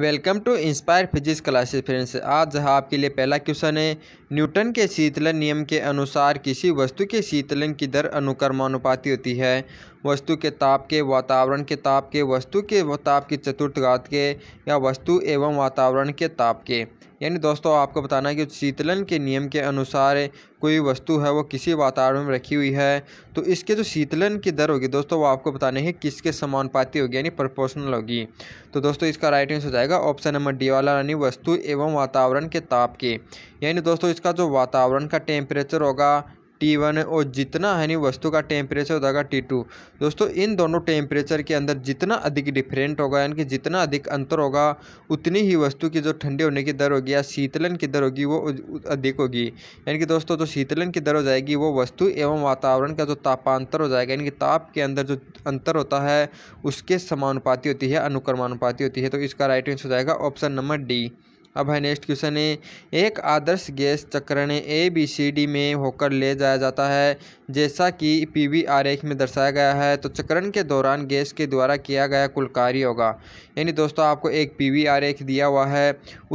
welcome to Inspire Physics Classes friends आज जहाँ आपके लिए पहला क्वेश्चन है न्यूटन के शीतलन नियम के अनुसार किसी वस्तु के शीतलन की दर अनुक्रमानुपाती होती है वस्तु के ताप के वातावरण के ताप के वस्तु के ताप के चतुर्थ घात के या वस्तु एवं वातावरण के ताप के यानी दोस्तों आपको बताना है कि शीतलन के नियम के अनुसार कोई वस्तु है वो किसी वातावरण में रखी हुई है तो इसके जो शीतलन की दर होगी दोस्तों वो आपको बताने हैं किसके समानुपाती होगी यानी प्रोपोर्शनल होगी तो दोस्तों इसका राइट आंसर हो जाएगा ऑप्शन नंबर डी वाला यानी वस्तु एवं वातावरण के ताप के यानी दोस्तों इसका जो वातावरण का टेम्परेचर होगा टी वन है और जितना नहीं वस्तु का टेम्परेचर हो जाएगा टी टू दोस्तों इन दोनों टेम्परेचर के अंदर जितना अधिक डिफरेंट होगा यानी कि जितना अधिक अंतर होगा उतनी ही वस्तु की जो ठंडे होने की दर होगी या शीतलन की दर होगी वो अधिक होगी यानी कि दोस्तों जो शीतलन की दर हो जाएगी वो वस्तु एवं वातावरण का जो तापांतर हो जाएगा यानी कि ताप के अंदर जो अंतर होता है उसके समानुपाती होती है अनुक्रमानुपाती होती है तो इसका राइट आंसर हो जाएगा ऑप्शन नंबर डी अब है नेक्स्ट क्वेश्चन है एक आदर्श गैस चक्रण ए बी सी डी में होकर ले जाया जाता है जैसा कि पी आर आरेख में दर्शाया गया है तो चक्रण के दौरान गैस के द्वारा किया गया कुल कार्य होगा यानी दोस्तों आपको एक पी आर आरेख दिया हुआ है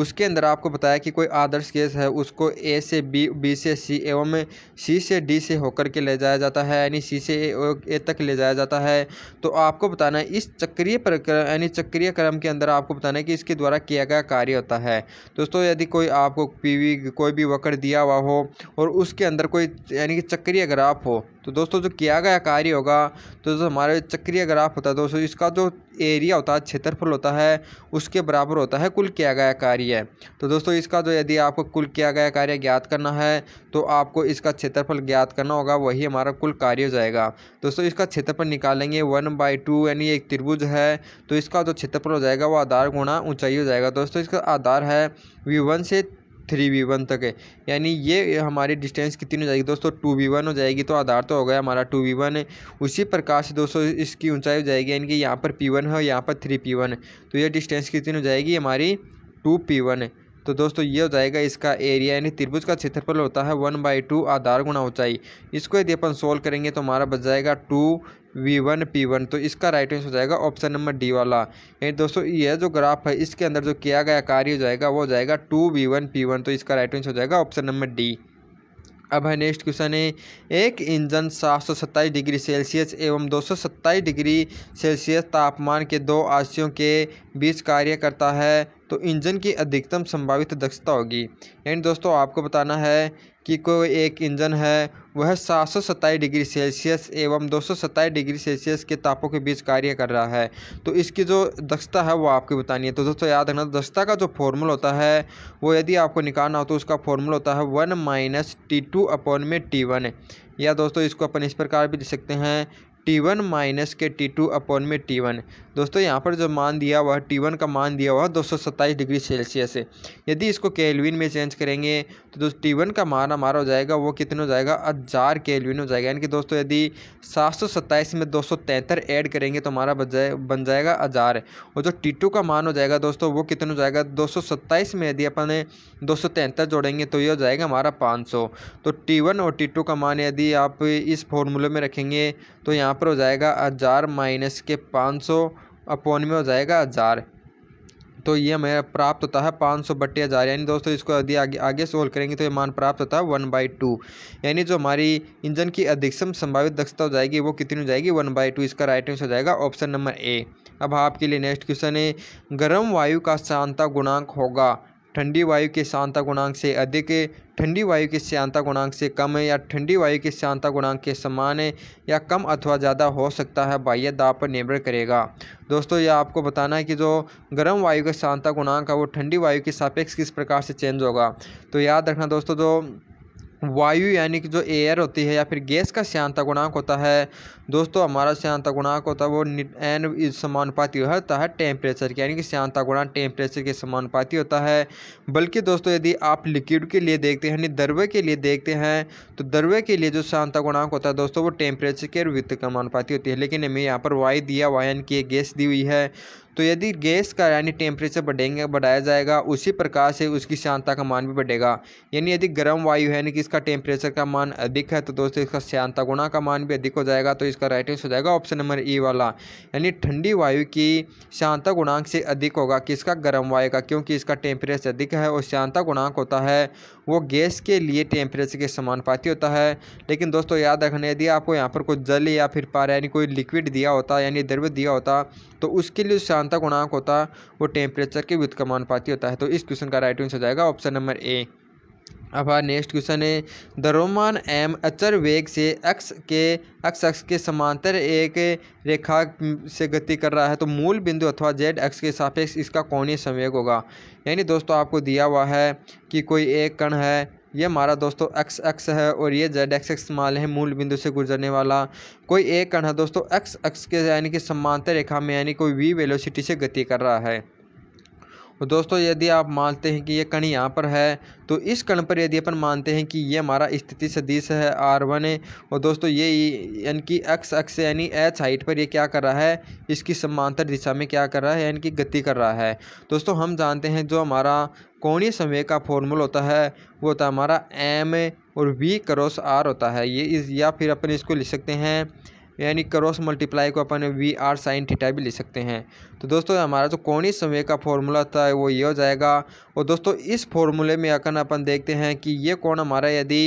उसके अंदर आपको बताया कि कोई आदर्श गैस है उसको ए से बी बी से सी एवं सी से डी से होकर के ले जाया जाता है यानी सी से ए तक ले जाया जाता है तो आपको बताना है इस चक्रीय प्रक्रम यानी चक्रीय क्रम के अंदर आपको बताना है कि इसके द्वारा किया गया कार्य होता है दोस्तों यदि कोई आपको पी वी कोई भी वक्र दिया हुआ हो और उसके अंदर कोई यानी कि चक्रीय ग्राफ हो तो दोस्तों जो किया गया कार्य होगा तो जो हमारे चक्रीय ग्राफ होता है दोस्तों इसका जो एरिया होता है क्षेत्रफल होता है उसके बराबर होता है कुल किया गया कार्य तो दोस्तों इसका जो यदि आपको कुल किया गया कार्य ज्ञात करना है तो आपको इसका क्षेत्रफल ज्ञात करना होगा वही हमारा कुल कार्य हो जाएगा दोस्तों इसका क्षेत्रफल निकालेंगे वन बाई टू यानी एक त्रिभुज है तो इसका जो क्षेत्रफल हो जाएगा वो आधार गुणा ऊंचाई हो जाएगा दोस्तों इसका आधार है वी वन से थ्री वी वन तक है यानी ये हमारी डिस्टेंस कितनी हो जाएगी दोस्तों टू वी वन हो जाएगी तो आधार तो हो गया हमारा टू वी वन है उसी प्रकार से दोस्तों इसकी ऊंचाई हो जाएगी यानी कि यहाँ पर पी वन है और यहाँ पर थ्री पी वन है तो ये डिस्टेंस कितनी हो जाएगी हमारी टू पी वन है तो दोस्तों ये हो जाएगा इसका एरिया यानी त्रिभुज का क्षेत्रफल होता है वन बाई टू आधार गुणा ऊंचाई इसको यदि अपन सोल्व करेंगे तो हमारा बच जाएगा two V one P one तो इसका राइट आंसर हो जाएगा ऑप्शन नंबर डी वाला यानी दोस्तों यह जो ग्राफ है इसके अंदर जो किया गया कार्य हो जाएगा वो हो जाएगा two V one P one तो इसका राइट आंसर हो जाएगा ऑप्शन नंबर डी अब है नेक्स्ट क्वेश्चन है एक इंजन सात सौ सत्ताईस डिग्री सेल्सियस एवं दो सौ सत्ताईस डिग्री सेल्सियस तापमान के दो आशियों के बीच कार्य करता है तो इंजन की अधिकतम संभावित दक्षता होगी एंड दोस्तों आपको बताना है कि कोई एक इंजन है वह सात सौ सत्ताईस डिग्री सेल्सियस एवं दो सौ सत्ताईस डिग्री सेल्सियस के तापों के बीच कार्य कर रहा है तो इसकी जो दक्षता है वो आपको बतानी है तो दोस्तों याद रखना दक्षता का जो फॉर्मूला होता है वो यदि आपको निकालना हो तो उसका फॉर्मूला होता है one minus T two upon में टी वन या दोस्तों इसको अपन इस प्रकार भी लिख सकते हैं टी वन माइनस के टी टू अपॉन में टी वन दोस्तों यहाँ पर जो मान दिया हुआ है टी वन का मान दिया हुआ है दो डिग्री सेल्सियस है यदि इसको केल्विन में चेंज करेंगे तो दोस्त टी वन का मान हमारा हो जाएगा वो कितना हो जाएगा हज़ार केल्विन हो जाएगा यानी कि दोस्तों यदि सात में दो ऐड करेंगे तो हमारा बन जाए बन जाएगा हज़ार और जो टी टू का मान हो जाएगा दोस्तों वो कितना हो जाएगा दो में यदि अपन दो जोड़ेंगे तो ये हो जाएगा हमारा पाँच तो टी वन और टी टू का मान यदि आप इस फॉर्मूले में रखेंगे तो यहाँ पर हो जाएगा हज़ार माइनस के पाँच सौ अपॉन में हो जाएगा हज़ार तो ये हमें प्राप्त होता है पाँच सौ बट्टे हज़ार यानी दोस्तों इसको यदि आगे आगे सोल्व करेंगे तो ये मान प्राप्त होता है वन बाई टू यानी जो हमारी इंजन की अधिकतम संभावित दक्षता हो जाएगी वो कितनी हो जाएगी वन बाई टू इसका राइट आंसर हो जाएगा ऑप्शन नंबर ए अब आपके लिए नेक्स्ट क्वेश्चन है गर्म वायु का शांता गुणांक होगा ठंडी वायु के शांता गुणांक से अधिक ठंडी वायु के श्यांता गुणांक से कम या ठंडी वायु के सांद्रता गुणांक के समान है या कम अथवा ज़्यादा हो सकता है बाह्य दाब पर निर्भर करेगा दोस्तों यह आपको बताना है कि जो गर्म वायु का सांद्रता गुणांक है वो ठंडी वायु के सापेक्ष किस प्रकार से चेंज होगा तो याद रखना दोस्तों जो वायु यानी कि जो एयर होती है या फिर गैस का श्यांता गुणांक होता है दोस्तों हमारा श्यांता गुणांक होता है वो एन समानुपाती होता है टेम्परेचर के यानी कि श्यांता गुणांक टेम्परेचर के समानुपाती होता है बल्कि दोस्तों यदि आप लिक्विड के लिए देखते हैं यानी द्रव्य के लिए देखते हैं तो द्रव्य के लिए जो श्यांता गुणांक होता है दोस्तों वो टेम्परेचर के वृत्त समानुपाती होती है लेकिन हमें यहाँ पर वायु दिया वायन की गैस दी हुई है तो यदि गैस का यानी टेम्परेचर बढ़ेंगे बढ़ाया जाएगा उसी प्रकार से उसकी श्यानता का मान भी बढ़ेगा यानी यदि गर्म वायु है यानी कि इसका टेम्परेचर का मान अधिक है तो दोस्तों इसका श्यानता गुणा का मान भी अधिक हो जाएगा तो इसका राइट आंसर हो जाएगा ऑप्शन नंबर ई वाला यानी ठंडी वायु की श्यानता गुणांक से अधिक होगा किसका गर्म वायु का क्योंकि इसका टेम्परेचर अधिक है और श्यानता गुणांक होता है वो गैस के लिए टेम्परेचर के पाती होता है लेकिन दोस्तों याद रखना यदि आपको यहाँ पर कोई जल या फिर पारा यानी कोई लिक्विड दिया होता यानी द्रव्य दिया होता तो उसके लिए इसका अंतक गुणांक होता है वो टेम्परेचर के पाती होता है तो इस क्वेश्चन का राइट आंसर हो जाएगा ऑप्शन नंबर ए अब हमारा नेक्स्ट क्वेश्चन है द रोमान एम अचर वेग से एक्स के एक्स एक्स के समांतर एक रेखा से गति कर रहा है तो मूल बिंदु अथवा जेड एक्स के सापेक्ष इसका कोणीय संवेग होगा यानी दोस्तों आपको दिया हुआ है कि कोई एक कण है ये हमारा दोस्तों एक्स एक्स है और ये जेड एक्स एक्स माल है मूल बिंदु से गुजरने वाला कोई एक कण है दोस्तों एक्स एक्स के यानी कि समांतर रेखा में यानी कोई वी वेलोसिटी से गति कर रहा है तो दोस्तों यदि आप मानते हैं कि ये कण यहाँ पर है तो इस कण पर यदि अपन मानते हैं कि ये हमारा स्थिति सदिश है आर वन है और दोस्तों ये यानी कि एक्स एक्स यानी एच हाइट पर ये क्या कर रहा है इसकी समांतर दिशा में क्या कर रहा है यानी कि गति कर रहा है दोस्तों हम जानते हैं जो हमारा कोणीय समय का फॉर्मूला होता है वो होता है हमारा एम और वी क्रॉस आर होता है ये इस या फिर अपन इसको लिख सकते हैं यानी क्रॉस मल्टीप्लाई को अपन वी आर साइन थीटा भी ले सकते हैं तो दोस्तों हमारा जो कोणीय समय का फॉर्मूला था वो ये हो जाएगा और दोस्तों इस फॉर्मूले में आकर अपन देखते हैं कि ये कौन हमारा यदि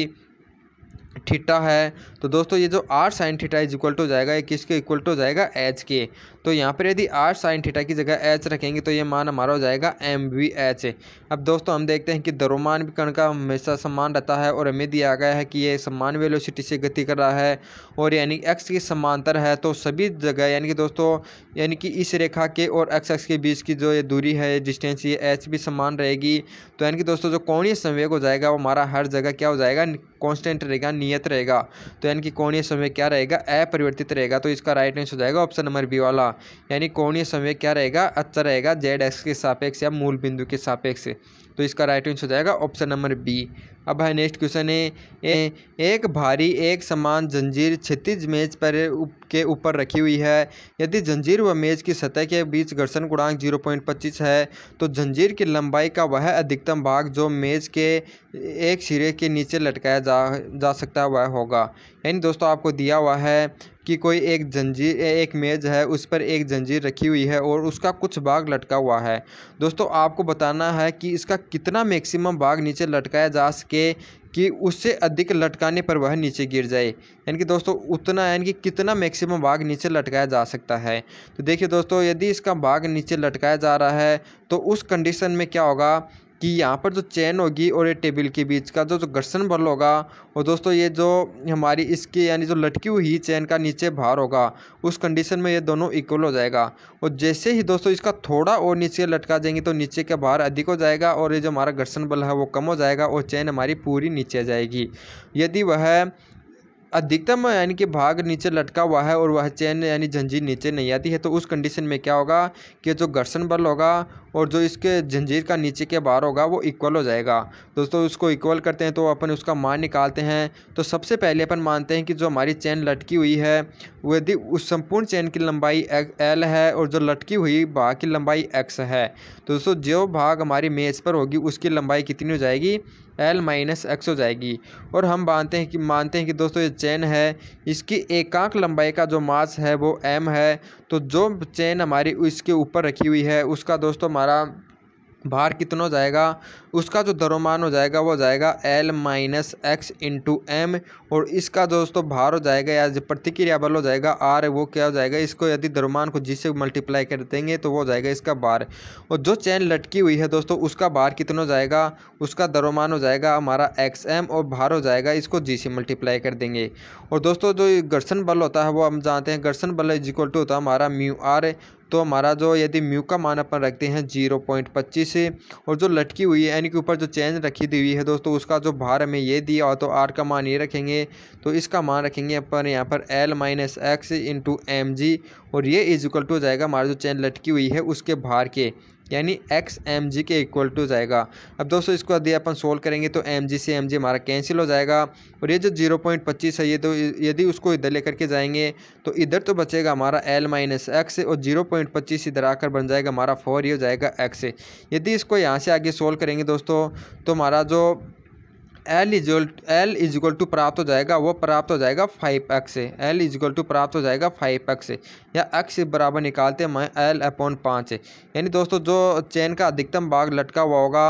थीटा है तो दोस्तों ये जो R sine theta is equal to जाएगा ये किसके इक्वल टू जाएगा एच के तो यहाँ पर यदि आर साइन थीटा की जगह एच रखेंगे तो ये मान हमारा हो जाएगा एम वी एच अब दोस्तों हम देखते हैं कि दरोमान कण का हमेशा सम्मान रहता है और हमें दिया गया है कि ये सम्मान वेलोसिटी से गति कर रहा है और यानी एक्स के समांतर है तो सभी जगह यानी कि दोस्तों यानी कि इस रेखा के और एक्स एक्स के बीच की जो ये दूरी है डिस्टेंस ये एच भी समान रहेगी तो यानी कि दोस्तों जो कोणीय संवेग हो जाएगा वो हमारा हर जगह क्या हो जाएगा कॉन्स्टेंट रहेगा नियत रहेगा तो यानी कि कोणीय समय क्या रहेगा अपरिवर्तित रहेगा तो इसका राइट आंसर हो जाएगा ऑप्शन नंबर बी वाला यानी कोणीय समय क्या रहेगा अच्छा रहेगा जेड एक्स के सापेक्ष या मूल बिंदु के सापेक्ष तो इसका राइट आंसर हो जाएगा ऑप्शन नंबर बी अब है नेक्स्ट क्वेश्चन है ए, एक भारी एक समान जंजीर क्षतिज मेज पर उप, के ऊपर रखी हुई है यदि जंजीर व मेज की सतह के बीच घर्षण गुणांक 0.25 है तो जंजीर की लंबाई का वह अधिकतम भाग जो मेज के एक सिरे के नीचे लटकाया जा जा सकता है वह होगा यानी दोस्तों आपको दिया हुआ है कि कोई एक जंजीर एक मेज है उस पर एक जंजीर रखी हुई है और उसका कुछ भाग लटका हुआ है दोस्तों आपको बताना है कि इसका कितना मैक्सिमम भाग नीचे लटकाया जा सके कि उससे अधिक लटकाने पर वह नीचे गिर जाए यानी कि दोस्तों उतना यानी कि कितना मैक्सिमम भाग नीचे लटकाया जा सकता है तो देखिए दोस्तों यदि इसका भाग नीचे लटकाया जा रहा है तो उस कंडीशन में क्या होगा कि यहाँ पर जो चैन होगी और ये टेबल के बीच का जो जो घर्षण बल होगा और दोस्तों ये जो हमारी इसकी यानी जो लटकी हुई चैन का नीचे भार होगा उस कंडीशन में ये दोनों इक्वल हो जाएगा और जैसे ही दोस्तों इसका थोड़ा और नीचे लटका जाएंगे तो नीचे का भार अधिक हो जाएगा और ये जो हमारा घर्षण बल है वो कम हो जाएगा और चैन हमारी पूरी नीचे जाएगी यदि वह अधिकतम यानी कि भाग नीचे लटका हुआ है और वह चैन यानी जंजीर नीचे नहीं आती है तो उस कंडीशन में क्या होगा कि जो घर्षण बल होगा और जो इसके जंजीर का नीचे के बार होगा वो इक्वल हो जाएगा दोस्तों उसको इक्वल करते हैं तो अपन उसका मान निकालते हैं तो सबसे पहले अपन मानते हैं कि जो हमारी चैन लटकी हुई है यदि उस संपूर्ण चैन की लंबाई एल है और जो लटकी हुई भाग की लंबाई एक्स है तो दोस्तों जो भाग हमारी मेज पर होगी उसकी लंबाई कितनी हो जाएगी एल माइनस एक्स हो जाएगी और हम मानते हैं कि मानते हैं कि दोस्तों ये चेन है इसकी एकांक लंबाई का जो मास है वो एम है तो जो चेन हमारी इसके ऊपर रखी हुई है उसका दोस्तों हमारा भार कितना हो जाएगा उसका जो दरोमान हो जाएगा वो जाएगा L minus X into M और इसका जो दोस्तों भार हो जाएगा या जो प्रतिक्रिया बल हो जाएगा आर वो क्या हो जाएगा इसको यदि दरोमान को जिससे मल्टीप्लाई कर देंगे तो वो हो जाएगा इसका बार और जो चैन लटकी हुई है दोस्तों उसका भार कितना हो जाएगा उसका दरोमान हो जाएगा हमारा एक्स एम और भार हो जाएगा इसको जी से मल्टीप्लाई कर देंगे और दोस्तों जो घर्षण बल होता है वो हम जानते हैं घर्षण बल इज इक्वल टू होता है हमारा म्यू आर तो हमारा जो यदि म्यू का मान अपन रखते हैं जीरो पॉइंट पच्चीस और जो लटकी हुई है यानी के ऊपर जो चैन रखी दी हुई है दोस्तों उसका जो भार हमें ये दिया हो तो आर का मान ये रखेंगे तो इसका मान रखेंगे अपन यहाँ पर L minus X into M G और ये इज इक्वल टू हो जाएगा हमारा जो चैन लटकी हुई है उसके भार के यानी एक्स एम जी के इक्वल टू जाएगा अब दोस्तों इसको यदि अपन सोल्व करेंगे तो एम जी से एम जी हमारा कैंसिल हो जाएगा और ये जो जीरो पॉइंट पच्चीस है ये तो यदि उसको इधर लेकर के जाएंगे तो इधर तो बचेगा हमारा एल माइनस एक्स और जीरो पॉइंट पच्चीस इधर आकर बन जाएगा हमारा फोर ये हो जाएगा एक्स यदि इसको यहाँ से आगे सोल्व करेंगे दोस्तों तो हमारा जो L equal L equal to प्राप्त हो जाएगा वो प्राप्त हो जाएगा फाइव एक्स से एल इजल टू प्राप्त हो जाएगा फाइव एक्स से या एक्स बराबर निकालते हैं एल अपॉन पाँच है यानी दोस्तों जो चेन का अधिकतम भाग लटका हुआ होगा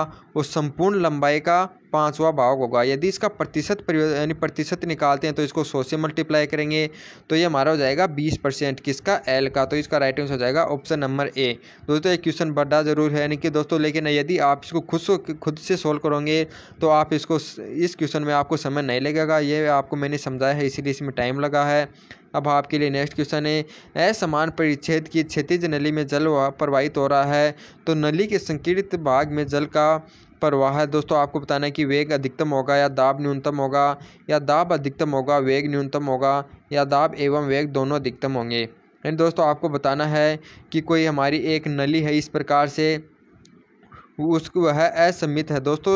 उस संपूर्ण लंबाई का पाँचवा भाग होगा यदि इसका प्रतिशत यानी प्रतिशत निकालते हैं तो इसको सौ से मल्टीप्लाई करेंगे तो ये हमारा हो जाएगा बीस परसेंट किसका एल का तो इसका राइट आंसर हो जाएगा ऑप्शन नंबर ए दोस्तों एक क्वेश्चन बड़ा ज़रूर है यानी कि दोस्तों लेकिन यदि आप इसको खुद से खुद से सोल्व करोगे तो आप इसको इस क्वेश्चन में आपको समय नहीं लगेगा ये आपको मैंने समझाया है इसीलिए इसमें टाइम लगा है अब आपके लिए नेक्स्ट क्वेश्चन है असमान परिच्छेद की क्षतिज नली में जल प्रवाहित हो रहा है तो नली के संकीर्णित भाग में जल का प्रवाह है दोस्तों आपको बताना है कि वेग अधिकतम होगा या दाब न्यूनतम होगा या दाब अधिकतम होगा वेग न्यूनतम होगा या दाब एवं वेग दोनों अधिकतम होंगे यानी दोस्तों आपको बताना है कि कोई हमारी एक नली है इस प्रकार से उसको वह असमित है दोस्तों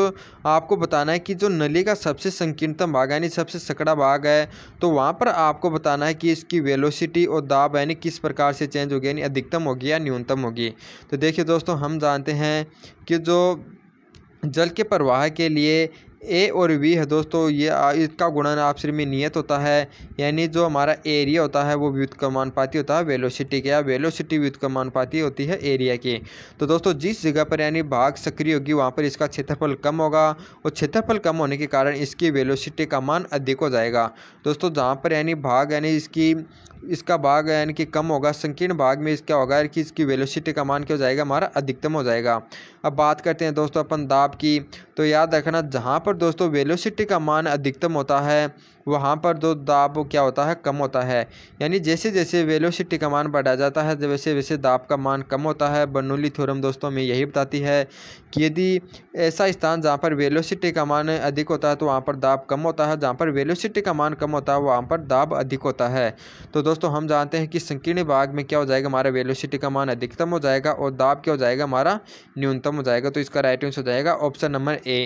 आपको बताना है कि जो नली का सबसे संकीर्णतम भाग यानी सबसे सकड़ा भाग है तो वहाँ पर आपको बताना है कि इसकी वेलोसिटी और दाब यानी किस प्रकार से चेंज होगी यानी अधिकतम होगी या न्यूनतम होगी तो देखिए दोस्तों हम जानते हैं कि जो जल के प्रवाह के लिए ए और वी है दोस्तों ये इसका गुणन आपस में नियत होता है यानी जो हमारा एरिया होता है वो व्युत्क्रमानुपाती होता है वेलोसिटी के या वेलोसिटी व्युत्क्रमानुपाती होती है एरिया की तो दोस्तों जिस जगह पर यानी भाग सक्रिय होगी वहाँ पर इसका क्षेत्रफल कम होगा और क्षेत्रफल कम होने के कारण इसकी वेलोसिटी का मान अधिक हो जाएगा दोस्तों जहाँ पर यानी भाग यानी इसकी इसका भाग यानी कि कम होगा संकीर्ण भाग में इसका होगा कि इसकी वेलोसिटी का मान क्या हो जाएगा हमारा अधिकतम हो जाएगा अब बात करते हैं दोस्तों अपन दाब की तो याद रखना जहाँ पर दोस्तों वेलोसिटी का मान अधिकतम होता है वहाँ पर जो दाब क्या होता है कम होता है यानी जैसे जैसे वेलोसिटी का मान बढ़ा जाता है वैसे वैसे दाब का मान कम होता है बनोली थ्योरम दोस्तों हमें यही बताती है कि यदि ऐसा स्थान जहाँ पर वेलोसिटी का मान अधिक होता है तो वहाँ पर दाब कम होता है जहाँ पर वेलोसिटी का मान कम होता है वहाँ पर दाब अधिक होता है तो दोस्तों हम जानते हैं कि संकीर्ण भाग में क्या हो जाएगा हमारा वेलोसिटी का मान अधिकतम हो जाएगा और दाब क्या हो जाएगा हमारा न्यूनतम हो जाएगा तो इसका राइट आंसर हो जाएगा ऑप्शन नंबर ए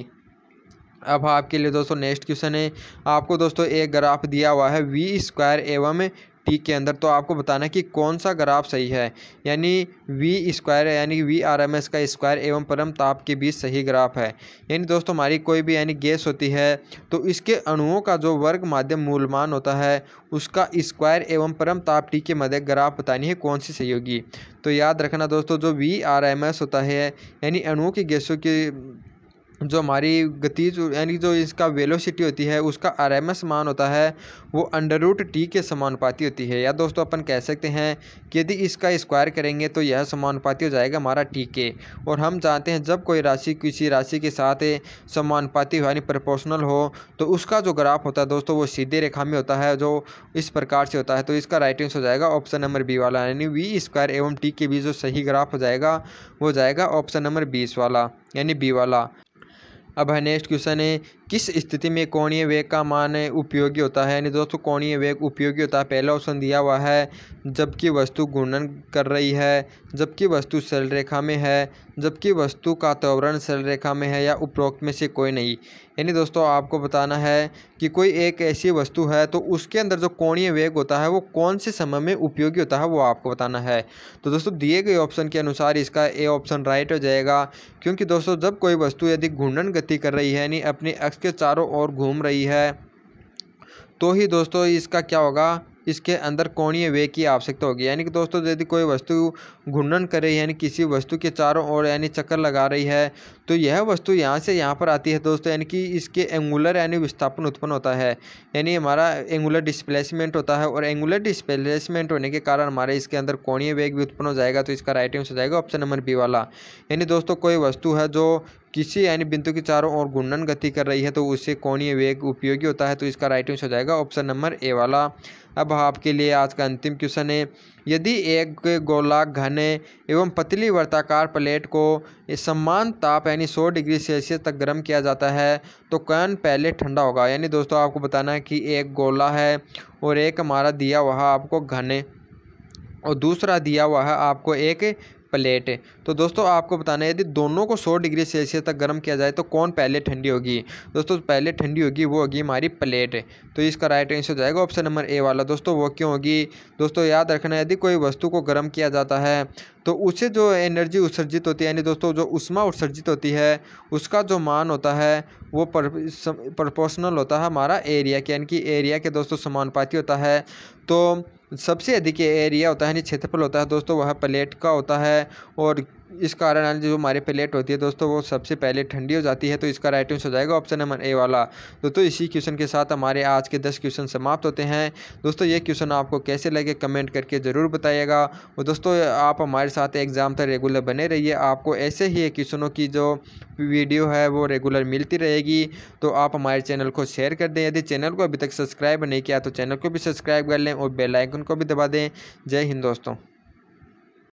अब आपके लिए दोस्तों नेक्स्ट क्वेश्चन है आपको दोस्तों एक ग्राफ दिया हुआ है वी स्क्वायर एवं टी के अंदर तो आपको बताना है कि कौन सा ग्राफ सही है यानी वी स्क्वायर यानी वी आर एम एस का स्क्वायर एवं परम ताप के बीच सही ग्राफ है यानी दोस्तों हमारी कोई भी यानी गैस होती है तो इसके अणुओं का जो वर्ग माध्यम मूलमान होता है उसका स्क्वायर एवं परम ताप टी के मध्य ग्राफ बतानी है कौन सी सही होगी तो याद रखना दोस्तों जो वी आर एम एस होता है यानी अणुओं की गैसों की जो हमारी गति जो यानी जो इसका वेलोसिटी होती है उसका आर एम एस मान होता है वो अंडर रूट टी के समानुपाती होती है या दोस्तों अपन कह सकते हैं कि यदि इसका स्क्वायर करेंगे तो यह समानुपाती हो जाएगा हमारा टी के और हम जानते हैं जब कोई राशि किसी राशि के साथ समानुपाती हो यानी प्रपोर्शनल हो तो उसका जो ग्राफ होता है दोस्तों वो सीधे रेखा में होता है जो इस प्रकार से होता है तो इसका राइट आंसर हो जाएगा ऑप्शन नंबर बी वाला यानी वी स्क्वायर एवं टी के बीच जो सही ग्राफ हो जाएगा वो जाएगा ऑप्शन नंबर बीस वाला यानी बी वाला अब है नेक्स्ट क्वेश्चन है किस स्थिति में कोणीय वेग का मान उपयोगी होता है यानी दोस्तों कोणीय वेग उपयोगी होता है पहला ऑप्शन दिया हुआ है जबकि वस्तु घूर्णन कर रही है जबकि वस्तु सरल रेखा में है जबकि वस्तु का त्वरण सरल रेखा में है या उपरोक्त में से कोई नहीं यानी दोस्तों आपको बताना है कि कोई एक ऐसी वस्तु है तो उसके अंदर जो कोणीय वेग होता है वो कौन से समय में उपयोगी होता है वो आपको बताना है तो दोस्तों दिए गए ऑप्शन के अनुसार इसका ए ऑप्शन राइट हो जाएगा क्योंकि दोस्तों जब कोई वस्तु यदि घूर्णन गति कर रही है यानी अपने अक्ष के चारों ओर घूम रही है तो ही दोस्तों इसका क्या होगा इसके अंदर कोणीय वेग की आवश्यकता होगी यानी कि दोस्तों यदि कोई वस्तु घूर्णन करे यानी किसी वस्तु के चारों ओर यानी चक्कर लगा रही है तो यह वस्तु यहाँ से यहाँ पर आती है दोस्तों यानी कि इसके एंगुलर यानी विस्थापन उत्पन्न होता है यानी हमारा एंगुलर डिस्प्लेसमेंट होता है और एंगुलर डिस्प्लेसमेंट होने के कारण हमारे इसके अंदर कोणीय वेग भी उत्पन्न हो जाएगा तो इसका राइट आंसर हो जाएगा ऑप्शन नंबर बी वाला यानी दोस्तों कोई वस्तु है जो किसी यानी बिंदु के चारों ओर घूर्णन गति कर रही है तो उससे कोणीय वेग उपयोगी होता है तो इसका राइट आंसर हो जाएगा ऑप्शन नंबर ए वाला अब आपके लिए आज का अंतिम क्वेश्चन है यदि एक गोला घने एवं पतली वर्ताकार प्लेट को समान ताप यानी 100 डिग्री सेल्सियस तक गर्म किया जाता है तो कौन पहले ठंडा होगा यानी दोस्तों आपको बताना है कि एक गोला है और एक हमारा दिया हुआ आपको घने और दूसरा दिया हुआ है आपको एक प्लेट तो दोस्तों आपको बताना है यदि दोनों को सौ डिग्री सेल्सियस तक गर्म किया जाए तो कौन पहले ठंडी होगी दोस्तों पहले ठंडी होगी वो होगी हमारी प्लेट तो इसका राइट आंसर हो जाएगा ऑप्शन नंबर ए वाला दोस्तों वो क्यों होगी दोस्तों याद रखना यदि कोई वस्तु को गर्म किया जाता है तो उसे जो एनर्जी उत्सर्जित होती है यानी दोस्तों जो उष्मा उत्सर्जित होती है उसका जो मान होता है वो पर, प्रपोर्शनल होता है हमारा एरिया के यानी कि एरिया के दोस्तों समानुपाती होता है तो सबसे अधिक एरिया होता है यानी क्षेत्रफल होता है दोस्तों वह प्लेट का होता है और इस कारण जो हमारे पे लेट होती है दोस्तों वो सबसे पहले ठंडी हो जाती है तो इसका राइट आंसर हो जाएगा ऑप्शन नंबर ए वाला दोस्तों इसी क्वेश्चन के साथ हमारे आज के दस क्वेश्चन समाप्त होते हैं दोस्तों ये क्वेश्चन आपको कैसे लगे कमेंट करके ज़रूर बताइएगा और दोस्तों आप हमारे साथ एग्ज़ाम तक रेगुलर बने रहिए आपको ऐसे ही क्वेश्चनों की जो वीडियो है वो रेगुलर मिलती रहेगी तो आप हमारे चैनल को शेयर कर दें यदि चैनल को अभी तक सब्सक्राइब नहीं किया तो चैनल को भी सब्सक्राइब कर लें और बेलाइकन को भी दबा दें जय हिंद दोस्तों